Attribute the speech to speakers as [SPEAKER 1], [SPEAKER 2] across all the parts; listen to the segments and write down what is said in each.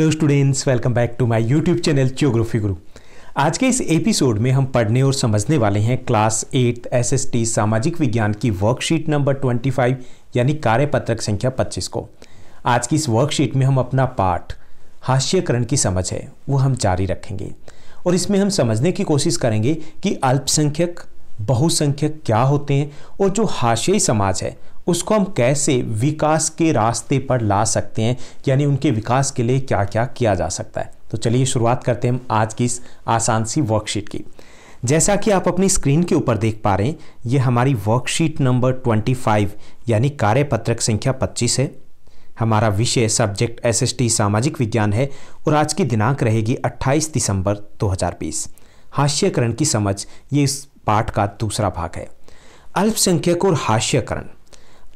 [SPEAKER 1] hello students welcome back to my YouTube channel Geography Guru आज के इस एपिसोड में हम पढ़ने और समझने वाले हैं क्लास एट एसएसटी सामाजिक विज्ञान की वर्कशीट नंबर 25 यानी कार्यपत्रक संख्या 25 को आज की इस वर्कशीट में हम अपना पाठ हास्यकरण की समझ है वो हम जारी रखेंगे और इसमें हम समझने की कोशिश करेंगे कि अल्पसंख्यक बहुसंख्यक क्या होते हैं और जो हाशियाई समाज है उसको हम कैसे विकास के रास्ते पर ला सकते हैं यानी उनके विकास के लिए क्या क्या किया जा सकता है तो चलिए शुरुआत करते हैं हम आज की इस आसान सी वर्कशीट की जैसा कि आप अपनी स्क्रीन के ऊपर देख पा रहे हैं ये हमारी वर्कशीट नंबर 25 यानी कार्यपत्रक संख्या 25 है हमारा विषय सब्जेक्ट एसएसटी सामाजिक विज्ञान है और आज की दिनांक रहेगी 28 दिसंबर 2020 हास्यकरण की समझ ये इस पाठ का दूसरा भाग है अल्पसंख्यक और हास्यकरण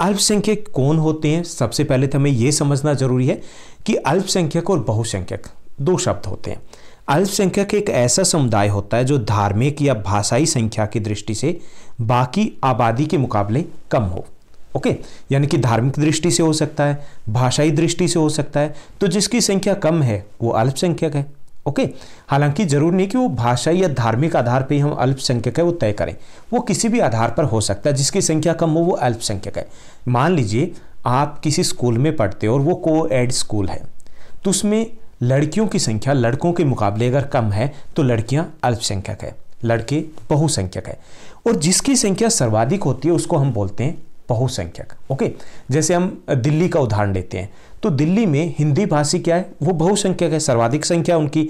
[SPEAKER 1] अल्पसंख्यक कौन होते हैं सबसे पहले तो हमें यह समझना जरूरी है कि अल्पसंख्यक और बहुसंख्यक दो शब्द होते हैं अल्पसंख्यक एक ऐसा समुदाय होता है जो धार्मिक या भाषाई संख्या की दृष्टि से बाकी आबादी के मुकाबले कम हो ओके यानी कि धार्मिक दृष्टि से हो सकता है भाषाई दृष्टि से हो सकता है तो जिसकी संख्या कम है वो अल्पसंख्यक है ओके हालांकि जरूर नहीं कि वो भाषा या धार्मिक आधार पर ही हम अल्पसंख्यक है वो तय करें वो किसी भी आधार पर हो सकता है जिसकी संख्या कम हो वो अल्पसंख्यक है मान लीजिए आप किसी स्कूल में पढ़ते हो और वो को एड स्कूल है तो उसमें लड़कियों की संख्या लड़कों के मुकाबले अगर कम है तो लड़कियां अल्पसंख्यक है लड़के बहुसंख्यक है और जिसकी संख्या सर्वाधिक होती है उसको हम बोलते हैं बहुसंख्यक ओके जैसे हम दिल्ली का उदाहरण लेते हैं तो दिल्ली में हिंदी भाषी क्या है वो बहुसंख्यक है सर्वाधिक संख्या उनकी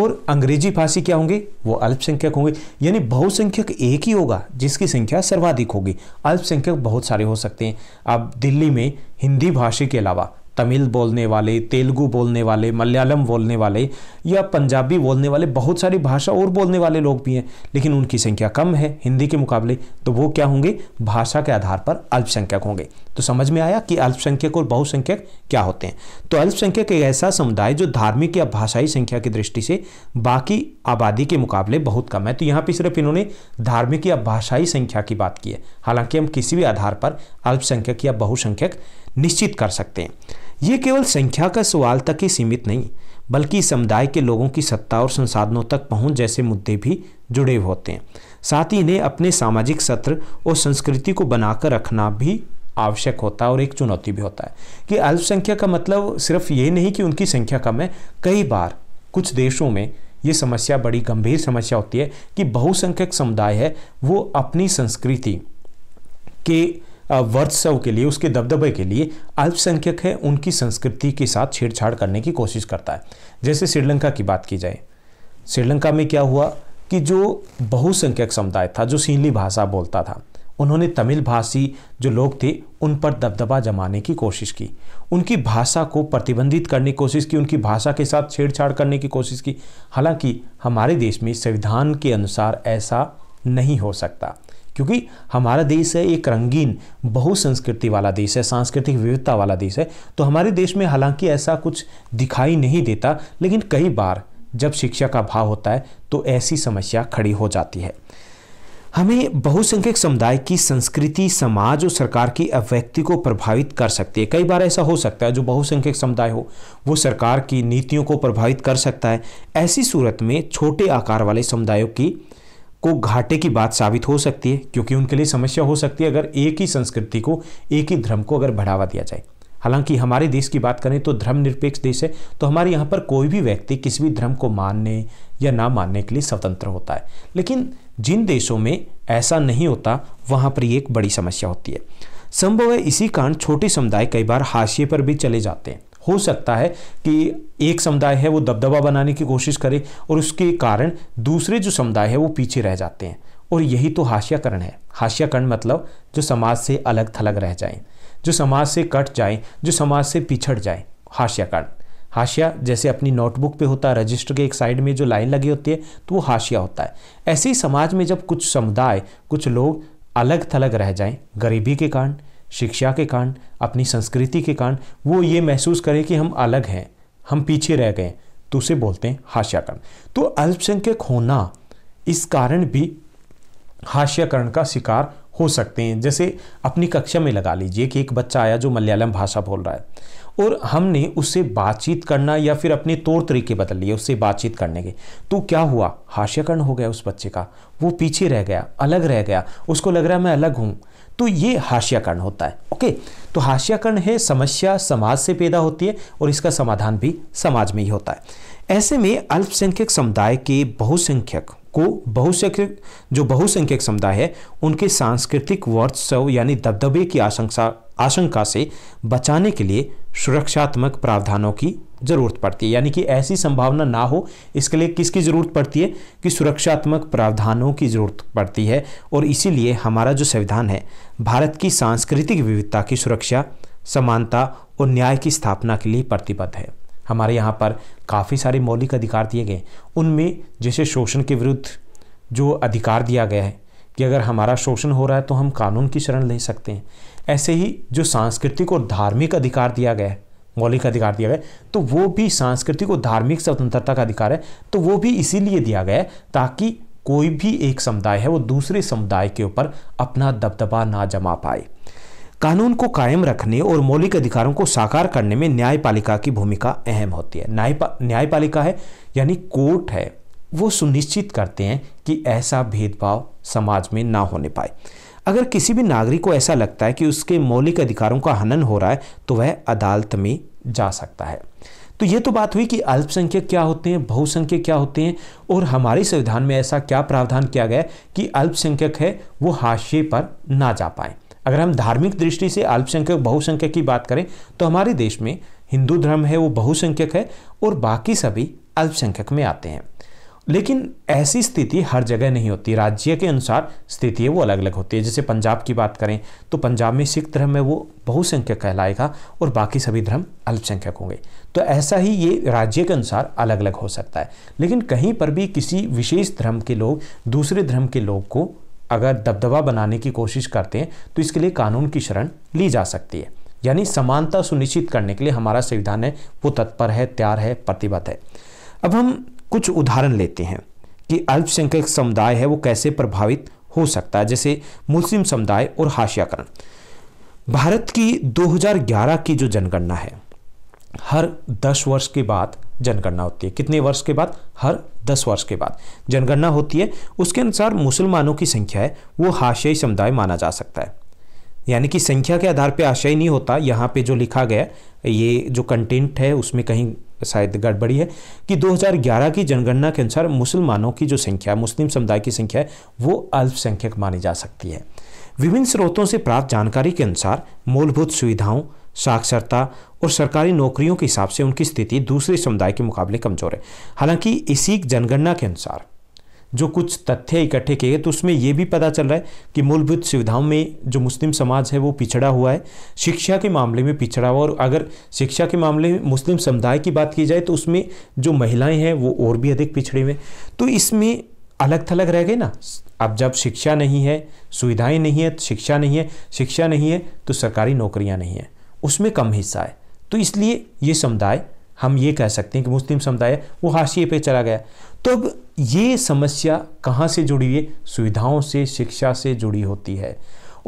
[SPEAKER 1] और अंग्रेजी भाषी क्या होंगे वो अल्पसंख्यक होंगे यानी बहुसंख्यक एक ही होगा जिसकी संख्या सर्वाधिक होगी अल्पसंख्यक बहुत सारे हो सकते हैं अब दिल्ली में हिंदी भाषी के अलावा तमिल बोलने वाले तेलुगु बोलने वाले मलयालम बोलने वाले या पंजाबी बोलने वाले बहुत सारी भाषा और बोलने वाले लोग भी हैं लेकिन उनकी संख्या कम है हिंदी के मुकाबले तो वो क्या होंगे भाषा के आधार पर अल्पसंख्यक होंगे तो समझ में आया कि अल्पसंख्यक और बहुसंख्यक क्या होते हैं तो अल्पसंख्यक एक ऐसा समुदाय जो धार्मिक या भाषाई संख्या की दृष्टि से बाकी आबादी के मुकाबले बहुत कम है तो यहाँ पर सिर्फ इन्होंने धार्मिक या भाषाई संख्या की बात की है हालांकि हम किसी भी आधार पर अल्पसंख्यक या बहुसंख्यक निश्चित कर सकते हैं ये केवल संख्या का सवाल तक ही सीमित नहीं बल्कि समुदाय के लोगों की सत्ता और संसाधनों तक पहुंच जैसे मुद्दे भी जुड़े होते हैं साथ ही इन्हें अपने सामाजिक सत्र और संस्कृति को बनाकर रखना भी आवश्यक होता है और एक चुनौती भी होता है कि अल्पसंख्यक का मतलब सिर्फ ये नहीं कि उनकी संख्या कम है कई बार कुछ देशों में ये समस्या बड़ी गंभीर समस्या होती है कि बहुसंख्यक समुदाय है वो अपनी संस्कृति के वर्त्सव के लिए उसके दबदबे के लिए अल्पसंख्यक है उनकी संस्कृति के साथ छेड़छाड़ करने की कोशिश करता है जैसे श्रीलंका की बात की जाए श्रीलंका में क्या हुआ कि जो बहुसंख्यक समुदाय था जो सीनली भाषा बोलता था उन्होंने तमिल भाषी जो लोग थे उन पर दबदबा जमाने की कोशिश की उनकी भाषा को प्रतिबंधित करने की कोशिश की उनकी भाषा के साथ छेड़छाड़ करने की कोशिश की हालांकि हमारे देश में संविधान के अनुसार ऐसा नहीं हो सकता क्योंकि हमारा देश है एक रंगीन बहुसंस्कृति वाला देश है सांस्कृतिक विविधता वाला देश है तो हमारे देश में हालांकि ऐसा कुछ दिखाई नहीं देता लेकिन कई बार जब शिक्षा का भाव होता है तो ऐसी समस्या खड़ी हो जाती है हमें बहुसंख्यक समुदाय की संस्कृति समाज और सरकार की अव्यक्ति को प्रभावित कर सकती है कई बार ऐसा हो सकता है जो बहुसंख्यक समुदाय हो वो सरकार की नीतियों को प्रभावित कर सकता है ऐसी सूरत में छोटे आकार वाले समुदायों की को घाटे की बात साबित हो सकती है क्योंकि उनके लिए समस्या हो सकती है अगर एक ही संस्कृति को एक ही धर्म को अगर बढ़ावा दिया जाए हालांकि हमारे देश की बात करें तो धर्म निरपेक्ष देश है तो हमारे यहाँ पर कोई भी व्यक्ति किसी भी धर्म को मानने या ना मानने के लिए स्वतंत्र होता है लेकिन जिन देशों में ऐसा नहीं होता वहाँ पर एक बड़ी समस्या होती है संभव है इसी कारण छोटे समुदाय कई बार हाशिए पर भी चले जाते हैं हो सकता है कि एक समुदाय है वो दबदबा बनाने की कोशिश करे और उसके कारण दूसरे जो समुदाय है वो पीछे रह जाते हैं और यही तो हाशियाकरण है हाशियाकरण मतलब जो समाज से अलग थलग रह जाएं जो समाज से कट जाएं जो समाज से पिछड़ जाएं हाशियाकरण हाशिया जैसे अपनी नोटबुक पे होता है रजिस्टर के एक साइड में जो लाइन लगी होती है तो वो हाशिया होता है ऐसे ही समाज में जब कुछ समुदाय कुछ लोग अलग थलग रह जाएं गरीबी के कारण शिक्षा के कारण अपनी संस्कृति के कारण वो ये महसूस करे कि हम अलग हैं हम पीछे रह गए तो उसे बोलते हैं हाशियाकरण तो अल्पसंख्यक होना इस कारण भी हाशियाकरण का शिकार हो सकते हैं जैसे अपनी कक्षा में लगा लीजिए कि एक बच्चा आया जो मलयालम भाषा बोल रहा है और हमने उससे बातचीत करना या फिर अपने तौर तरीके बदल लिए उससे बातचीत करने के तो क्या हुआ हाशियाकरण हो गया उस बच्चे का वो पीछे रह गया अलग रह गया उसको लग रहा है मैं अलग हूँ तो ये हास्याकरण होता है ओके तो हास्याकरण है समस्या समाज से पैदा होती है और इसका समाधान भी समाज में ही होता है ऐसे में अल्पसंख्यक समुदाय के बहुसंख्यक को बहुसंख्यक जो बहुसंख्यक समुदाय है उनके सांस्कृतिक वर्चस्व यानी दबदबे की आशंका आशंका से बचाने के लिए सुरक्षात्मक प्रावधानों की जरूरत पड़ती है यानी कि ऐसी संभावना ना हो इसके लिए किसकी ज़रूरत पड़ती है कि सुरक्षात्मक प्रावधानों की ज़रूरत पड़ती है और इसीलिए हमारा जो संविधान है भारत की सांस्कृतिक विविधता की सुरक्षा समानता और न्याय की स्थापना के लिए प्रतिबद्ध है हमारे यहाँ पर काफ़ी सारे मौलिक अधिकार दिए गए उनमें जैसे शोषण के विरुद्ध जो अधिकार दिया गया है कि अगर हमारा शोषण हो रहा है तो हम कानून की शरण ले सकते हैं ऐसे ही जो सांस्कृतिक और धार्मिक अधिकार दिया गया है मौलिक अधिकार दिया गया तो वो भी सांस्कृतिक और धार्मिक स्वतंत्रता का अधिकार है तो वो भी इसीलिए दिया गया है ताकि कोई भी एक समुदाय है वो दूसरे समुदाय के ऊपर अपना दबदबा ना जमा पाए कानून को कायम रखने और मौलिक अधिकारों को साकार करने में न्यायपालिका की भूमिका अहम होती है न्यायपा न्यायपालिका है यानी कोर्ट है वो सुनिश्चित करते हैं कि ऐसा भेदभाव समाज में ना होने पाए अगर किसी भी नागरिक को ऐसा लगता है कि उसके मौलिक अधिकारों का हनन हो रहा है तो वह अदालत में जा सकता है तो ये तो बात हुई कि अल्पसंख्यक क्या होते हैं बहुसंख्यक क्या होते हैं और हमारे संविधान में ऐसा क्या प्रावधान किया गया कि अल्पसंख्यक है वो हाशिए पर ना जा पाए अगर हम धार्मिक दृष्टि से अल्पसंख्यक बहुसंख्यक की बात करें तो हमारे देश में हिंदू धर्म है वो बहुसंख्यक है और बाकी सभी अल्पसंख्यक में आते हैं लेकिन ऐसी स्थिति हर जगह नहीं होती राज्य के अनुसार स्थिति है वो अलग अलग होती है जैसे पंजाब की बात करें तो पंजाब में सिख धर्म है वो बहुसंख्यक कहलाएगा और बाकी सभी धर्म अल्पसंख्यक होंगे तो ऐसा ही ये राज्य के अनुसार अलग अलग हो सकता है लेकिन कहीं पर भी किसी विशेष धर्म के लोग दूसरे धर्म के लोग को अगर दबदबा बनाने की कोशिश करते हैं तो इसके लिए कानून की शरण ली जा सकती है यानी समानता सुनिश्चित करने के लिए हमारा संविधान है वो तत्पर है तैयार है प्रतिबद्ध है अब हम कुछ उदाहरण लेते हैं कि अल्पसंख्यक समुदाय है वो कैसे प्रभावित हो सकता है जैसे मुस्लिम समुदाय और हाशियाकरण भारत की 2011 की जो जनगणना है हर 10 वर्ष के बाद जनगणना होती है कितने वर्ष के बाद हर दस वर्ष के बाद जनगणना होती है उसके अनुसार मुसलमानों की संख्या है वो हाशियाई समुदाय माना जा सकता है यानी कि संख्या के आधार पे आशयी नहीं होता यहाँ पे जो लिखा गया ये जो कंटेंट है उसमें कहीं शायद गड़बड़ी है कि 2011 की जनगणना के अनुसार मुसलमानों की जो संख्या मुस्लिम समुदाय की संख्या है वो अल्पसंख्यक मानी जा सकती है विभिन्न स्रोतों से प्राप्त जानकारी के अनुसार मूलभूत सुविधाओं साक्षरता और सरकारी नौकरियों के हिसाब से उनकी स्थिति दूसरे समुदाय के मुकाबले कमजोर है हालांकि इसी जनगणना के अनुसार जो कुछ तथ्य इकट्ठे किए गए तो उसमें यह भी पता चल रहा है कि मूलभूत सुविधाओं में जो मुस्लिम समाज है वो पिछड़ा हुआ है शिक्षा के मामले में पिछड़ा हुआ और अगर शिक्षा के मामले में मुस्लिम समुदाय की बात की जाए तो उसमें जो महिलाएं हैं वो और भी अधिक पिछड़े हुए तो इसमें अलग थलग रह गए ना अब जब शिक्षा नहीं है सुविधाएं नहीं है शिक्षा नहीं है शिक्षा नहीं है तो सरकारी नौकरियां नहीं हैं उसमें कम हिस्सा है तो इसलिए ये समुदाय हम ये कह सकते हैं कि मुस्लिम समुदाय वो हाशिए पे चला गया तो अब ये समस्या कहाँ से जुड़ी है सुविधाओं से शिक्षा से जुड़ी होती है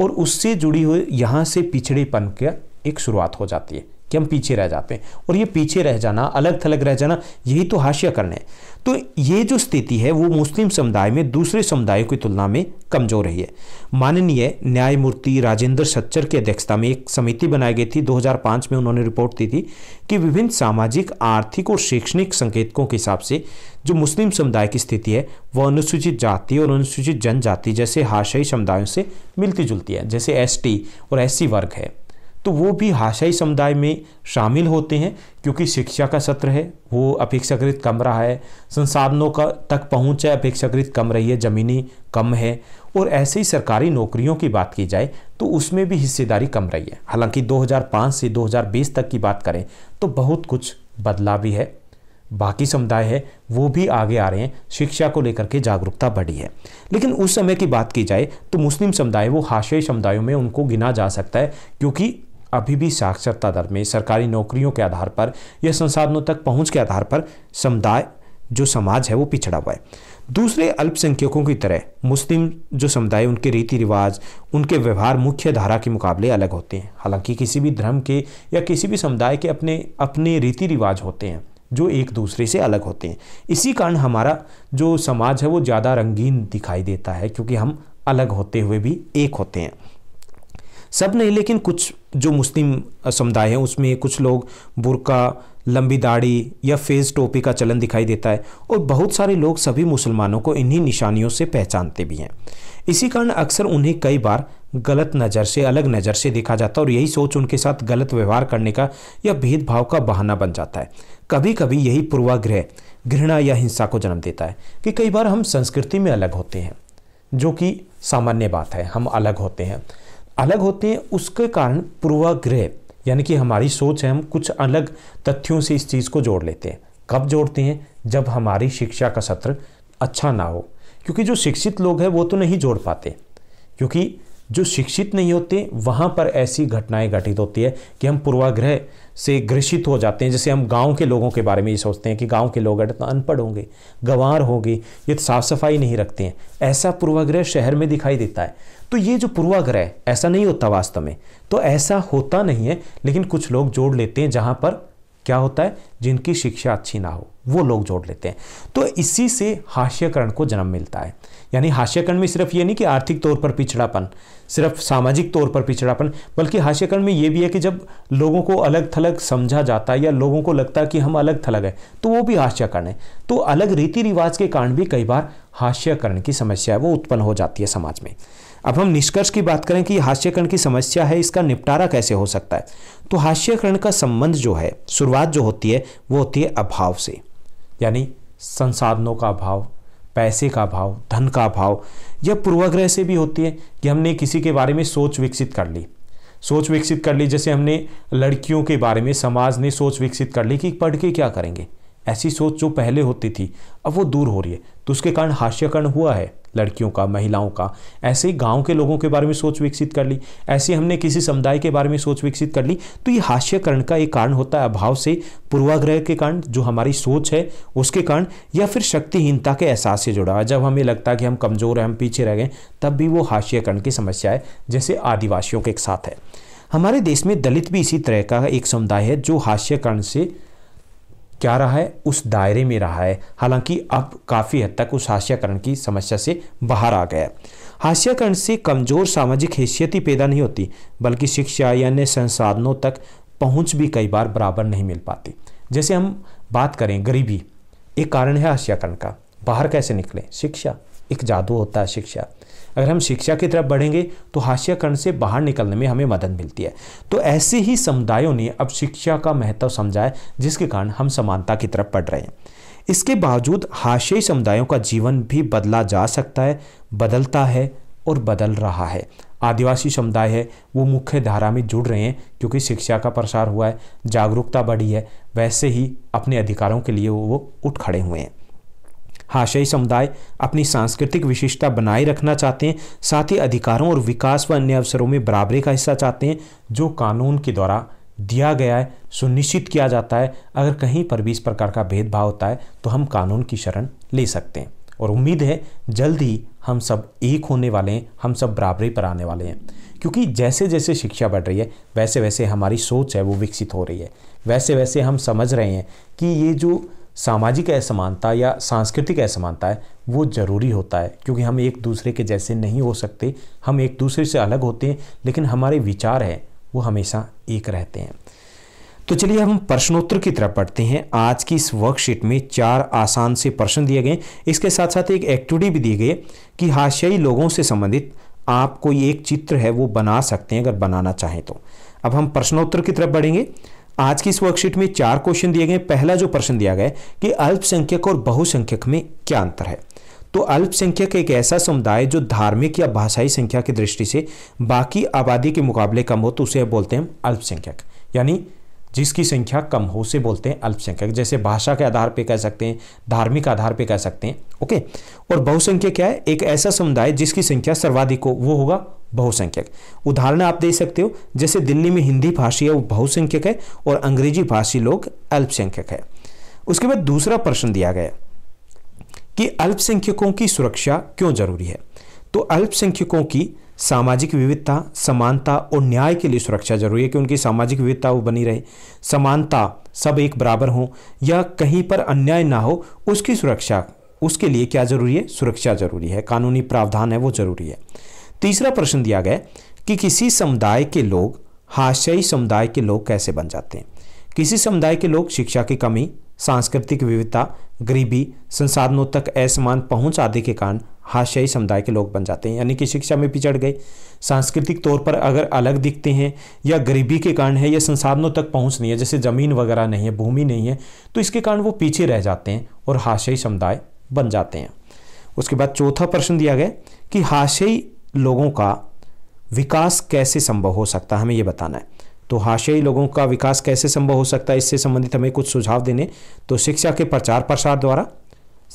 [SPEAKER 1] और उससे जुड़ी हुई यहाँ से पिछड़ेपन का एक शुरुआत हो जाती है कि हम पीछे रह जाते हैं और ये पीछे रह जाना अलग थलग रह जाना यही तो हाशिया करने तो ये जो स्थिति है वो मुस्लिम समुदाय में दूसरे समुदायों की तुलना में कमजोर रही है माननीय न्यायमूर्ति राजेंद्र सच्चर की अध्यक्षता में एक समिति बनाई गई थी 2005 में उन्होंने रिपोर्ट दी थी कि विभिन्न सामाजिक आर्थिक और शैक्षणिक संकेतकों के हिसाब से जो मुस्लिम समुदाय की स्थिति है वह अनुसूचित जाति और अनुसूचित जनजाति जैसे हाशाई समुदायों से मिलती जुलती है जैसे एस और एस वर्ग है तो वो भी हाशाई समुदाय में शामिल होते हैं क्योंकि शिक्षा का सत्र है वो अपेक्षाकृत कम रहा है संसाधनों का तक पहुँच है अपेक्षाकृत कम रही है ज़मीनी कम है और ऐसे ही सरकारी नौकरियों की बात की जाए तो उसमें भी हिस्सेदारी कम रही है हालांकि 2005 से 2020 तक की बात करें तो बहुत कुछ बदलाव भी है बाकी समुदाय है वो भी आगे आ रहे हैं शिक्षा को लेकर के जागरूकता बढ़ी है लेकिन उस समय की बात की जाए तो मुस्लिम समुदाय वो हाशियाई समुदायों में उनको गिना जा सकता है क्योंकि अभी भी साक्षरता दर में सरकारी नौकरियों के आधार पर या संसाधनों तक पहुंच के आधार पर समुदाय जो समाज है वो पिछड़ा हुआ है दूसरे अल्पसंख्यकों की तरह मुस्लिम जो समुदाय उनके रीति रिवाज उनके व्यवहार मुख्य धारा के मुकाबले अलग होते हैं हालांकि किसी भी धर्म के या किसी भी समुदाय के अपने अपने रीति रिवाज होते हैं जो एक दूसरे से अलग होते हैं इसी कारण हमारा जो समाज है वो ज़्यादा रंगीन दिखाई देता है क्योंकि हम अलग होते हुए भी एक होते हैं सब नहीं लेकिन कुछ जो मुस्लिम समुदाय हैं उसमें कुछ लोग बुरका लंबी दाढ़ी या फेस टोपी का चलन दिखाई देता है और बहुत सारे लोग सभी मुसलमानों को इन्हीं निशानियों से पहचानते भी हैं इसी कारण अक्सर उन्हें कई बार गलत नज़र से अलग नज़र से देखा जाता है और यही सोच उनके साथ गलत व्यवहार करने का या भेदभाव का बहाना बन जाता है कभी कभी यही पूर्वाग्रह घृणा या हिंसा को जन्म देता है कि कई बार हम संस्कृति में अलग होते हैं जो कि सामान्य बात है हम अलग होते हैं अलग होते हैं उसके कारण पूर्वाग्रह यानी कि हमारी सोच है हम कुछ अलग तथ्यों से इस चीज़ को जोड़ लेते हैं कब जोड़ते हैं जब हमारी शिक्षा का सत्र अच्छा ना हो क्योंकि जो शिक्षित लोग हैं वो तो नहीं जोड़ पाते क्योंकि जो शिक्षित नहीं होते वहाँ पर ऐसी घटनाएं घटित होती है कि हम पूर्वाग्रह से ग्रसित हो जाते हैं जैसे हम गांव के लोगों के बारे में ये सोचते हैं कि गांव के लोग तो अनपढ़ होंगे गंवार होंगे ये साफ़ सफाई नहीं रखते हैं ऐसा पूर्वाग्रह शहर में दिखाई देता है तो ये जो पूर्वाग्रह है ऐसा नहीं होता वास्तव में तो ऐसा होता नहीं है लेकिन कुछ लोग जोड़ लेते हैं जहाँ पर क्या होता है जिनकी शिक्षा अच्छी ना हो वो लोग जोड़ लेते हैं तो इसी से हास्यकरण को जन्म मिलता है यानी हास्यकरण में सिर्फ ये नहीं कि आर्थिक तौर पर पिछड़ापन सिर्फ सामाजिक तौर पर पिछड़ापन बल्कि हास्यकरण में ये भी है कि जब लोगों को अलग थलग समझा जाता है या लोगों को लगता है कि हम अलग थलग हैं तो वो भी हास्यकरण है तो अलग रीति रिवाज के कारण भी कई बार हास्यकरण की समस्या है वो उत्पन्न हो जाती है समाज में अब हम निष्कर्ष की बात करें कि हास्यकरण की समस्या है इसका निपटारा कैसे हो सकता है तो हास्यकरण का संबंध जो है शुरुआत जो होती है वो होती है अभाव से यानी संसाधनों का अभाव पैसे का भाव धन का अभाव यह पूर्वाग्रह से भी होती है कि हमने किसी के बारे में सोच विकसित कर ली सोच विकसित कर ली जैसे हमने लड़कियों के बारे में समाज ने सोच विकसित कर ली कि पढ़ के क्या करेंगे ऐसी सोच जो पहले होती थी अब वो दूर हो रही है तो उसके कारण हास्यकरण हुआ है लड़कियों का महिलाओं का ऐसे गांव के लोगों के बारे में सोच विकसित कर ली ऐसे हमने किसी समुदाय के बारे में सोच विकसित कर ली तो ये हास्यकरण का एक कारण होता है अभाव से पूर्वाग्रह के कारण जो हमारी सोच है उसके कारण या फिर शक्तिहीनता के एहसास से जुड़ा हुआ जब हमें लगता है कि हम कमज़ोर हैं हम पीछे रह गए तब भी वो हास्यकरण की समस्या है जैसे आदिवासियों के साथ है हमारे देश में दलित भी इसी तरह का एक समुदाय है जो हास्यकरण से क्या रहा है उस दायरे में रहा है हालांकि अब काफ़ी हद तक उस हास्याकरण की समस्या से बाहर आ गया हास्याकरण से कमज़ोर सामाजिक हैसियत ही पैदा नहीं होती बल्कि शिक्षा या अन्य संसाधनों तक पहुंच भी कई बार बराबर नहीं मिल पाती जैसे हम बात करें गरीबी एक कारण है हास्याकरण का बाहर कैसे निकले शिक्षा एक जादू होता है शिक्षा अगर हम शिक्षा की तरफ बढ़ेंगे तो हाशियाकरण से बाहर निकलने में हमें मदद मिलती है तो ऐसे ही समुदायों ने अब शिक्षा का महत्व समझाया जिसके कारण हम समानता की तरफ बढ़ रहे हैं इसके बावजूद हाशियाई समुदायों का जीवन भी बदला जा सकता है बदलता है और बदल रहा है आदिवासी समुदाय है वो मुख्य धारा में जुड़ रहे हैं क्योंकि शिक्षा का प्रसार हुआ है जागरूकता बढ़ी है वैसे ही अपने अधिकारों के लिए वो उठ खड़े हुए हैं हाशाई समुदाय अपनी सांस्कृतिक विशेषता बनाए रखना चाहते हैं साथ ही अधिकारों और विकास व अन्य अवसरों में बराबरी का हिस्सा चाहते हैं जो कानून के द्वारा दिया गया है सुनिश्चित किया जाता है अगर कहीं पर भी इस प्रकार का भेदभाव होता है तो हम कानून की शरण ले सकते हैं और उम्मीद है जल्द ही हम सब एक होने वाले हैं हम सब बराबरी पर आने वाले हैं क्योंकि जैसे जैसे शिक्षा बढ़ रही है वैसे वैसे हमारी सोच है वो विकसित हो रही है वैसे वैसे हम समझ रहे हैं कि ये जो सामाजिक असमानता या सांस्कृतिक असमानता है वो ज़रूरी होता है क्योंकि हम एक दूसरे के जैसे नहीं हो सकते हम एक दूसरे से अलग होते हैं लेकिन हमारे विचार हैं वो हमेशा एक रहते हैं तो चलिए हम प्रश्नोत्तर की तरफ बढ़ते हैं आज की इस वर्कशीट में चार आसान से प्रश्न दिए गए इसके साथ साथ एक एक्टिविटी भी दी गई कि हाशियाई लोगों से संबंधित आप कोई एक चित्र है वो बना सकते हैं अगर बनाना चाहें तो अब हम प्रश्नोत्तर की तरफ बढ़ेंगे आज की इस वर्कशीट में चार क्वेश्चन दिए गए पहला जो प्रश्न दिया गया कि अल्पसंख्यक और बहुसंख्यक में क्या अंतर है तो अल्पसंख्यक एक ऐसा समुदाय जो धार्मिक या भाषाई संख्या की दृष्टि से बाकी आबादी के मुकाबले कम हो तो उसे बोलते हैं अल्पसंख्यक यानी जिसकी संख्या कम हो उसे बोलते हैं अल्पसंख्यक जैसे भाषा के आधार पर कह सकते हैं धार्मिक आधार पर कह सकते हैं ओके और बहुसंख्यक क्या है एक ऐसा समुदाय जिसकी संख्या सर्वाधिक हो वो होगा बहुसंख्यक उदाहरण आप दे सकते हो जैसे दिल्ली में हिंदी भाषी है वो बहुसंख्यक है और अंग्रेजी भाषी लोग अल्पसंख्यक है उसके बाद दूसरा प्रश्न दिया गया कि अल्पसंख्यकों की सुरक्षा क्यों जरूरी है तो अल्पसंख्यकों की सामाजिक विविधता समानता और न्याय के लिए सुरक्षा जरूरी है कि उनकी सामाजिक विविधता वो बनी रहे समानता सब एक बराबर हो या कहीं पर अन्याय ना हो उसकी सुरक्षा उसके लिए क्या जरूरी है सुरक्षा जरूरी है कानूनी प्रावधान है वो जरूरी है तीसरा प्रश्न दिया गया कि किसी समुदाय के लोग हाशियाई समुदाय के लोग कैसे बन जाते हैं किसी समुदाय के लोग शिक्षा की कमी सांस्कृतिक विविधता गरीबी संसाधनों तक असमान पहुंच आदि के कारण हाशियाई समुदाय के लोग बन जाते हैं यानी कि शिक्षा में पिछड़ गए सांस्कृतिक तौर पर अगर अलग दिखते हैं या गरीबी के कारण है या संसाधनों तक पहुंच नहीं है जैसे ज़मीन वगैरह नहीं है भूमि नहीं है तो इसके कारण वो पीछे रह जाते हैं और हाशियाई समुदाय बन जाते हैं उसके बाद चौथा प्रश्न दिया गया कि हाशियाई लोगों का विकास कैसे संभव हो सकता है हमें ये बताना है तो हाशियाई लोगों का विकास कैसे संभव हो सकता है इससे संबंधित हमें कुछ सुझाव देने तो शिक्षा के प्रचार प्रसार द्वारा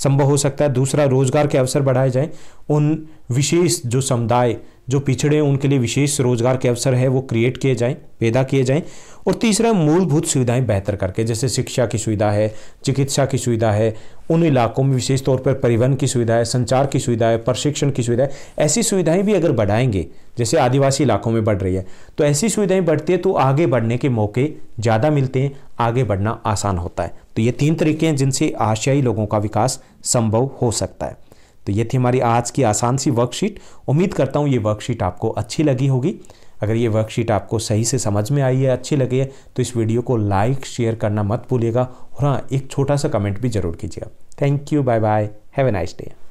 [SPEAKER 1] संभव हो सकता है दूसरा रोजगार के अवसर बढ़ाए जाएं उन विशेष जो समुदाय जो पिछड़े हैं उनके लिए विशेष रोजगार के अवसर है वो क्रिएट किए जाएं पैदा किए जाएं और तीसरा मूलभूत सुविधाएं बेहतर करके जैसे शिक्षा की सुविधा है चिकित्सा की सुविधा है उन इलाकों में विशेष तौर पर परिवहन की सुविधा है संचार की सुविधा है प्रशिक्षण की सुविधा है ऐसी सुविधाएं भी अगर बढ़ाएंगे जैसे आदिवासी इलाकों में बढ़ रही है तो ऐसी सुविधाएं बढ़ती है तो आगे बढ़ने के मौके ज़्यादा मिलते हैं आगे बढ़ना आसान होता है तो ये तीन तरीके हैं जिनसे आशियाई लोगों का विकास संभव हो सकता है तो ये थी हमारी आज की आसान सी वर्कशीट उम्मीद करता हूँ ये वर्कशीट आपको अच्छी लगी होगी अगर ये वर्कशीट आपको सही से समझ में आई है अच्छी लगी है तो इस वीडियो को लाइक शेयर करना मत भूलिएगा और हाँ एक छोटा सा कमेंट भी जरूर कीजिएगा thank you bye bye have a nice day